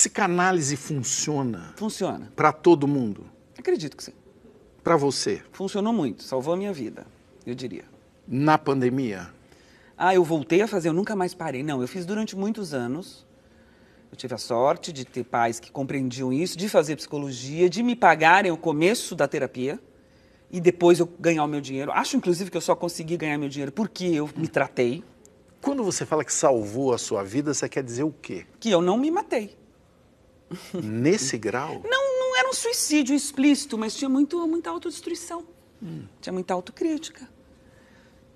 psicanálise funciona? Funciona. Para todo mundo? Acredito que sim. Para você? Funcionou muito, salvou a minha vida, eu diria. Na pandemia? Ah, eu voltei a fazer, eu nunca mais parei. Não, eu fiz durante muitos anos. Eu tive a sorte de ter pais que compreendiam isso, de fazer psicologia, de me pagarem o começo da terapia e depois eu ganhar o meu dinheiro. Acho, inclusive, que eu só consegui ganhar meu dinheiro porque eu me tratei. Quando você fala que salvou a sua vida, você quer dizer o quê? Que eu não me matei. Nesse grau? Não, não era um suicídio explícito, mas tinha muito, muita autodestruição. Hum. Tinha muita autocrítica.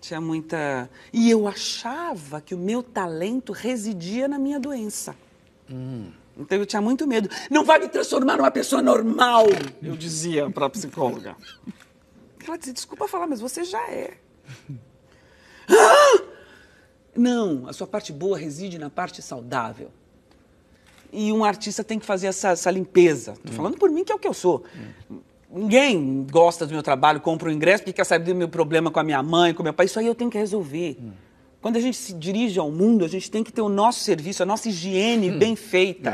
Tinha muita. E eu achava que o meu talento residia na minha doença. Hum. Então eu tinha muito medo. Não vai me transformar numa pessoa normal, eu dizia para a psicóloga. Ela dizia: desculpa falar, mas você já é. ah! Não, a sua parte boa reside na parte saudável e um artista tem que fazer essa, essa limpeza. Estou hum. falando por mim, que é o que eu sou. Hum. Ninguém gosta do meu trabalho, compra o um ingresso, porque quer saber do meu problema com a minha mãe, com meu pai. Isso aí eu tenho que resolver. Hum. Quando a gente se dirige ao mundo, a gente tem que ter o nosso serviço, a nossa higiene hum. bem feita.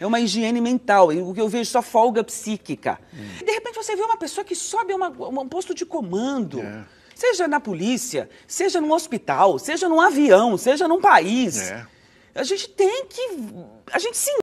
É. É uma higiene mental. O que eu vejo é só folga psíquica. Hum. De repente você vê uma pessoa que sobe uma, um posto de comando. É. Seja na polícia, seja num hospital, seja num avião, seja num país. É. A gente tem que. A gente se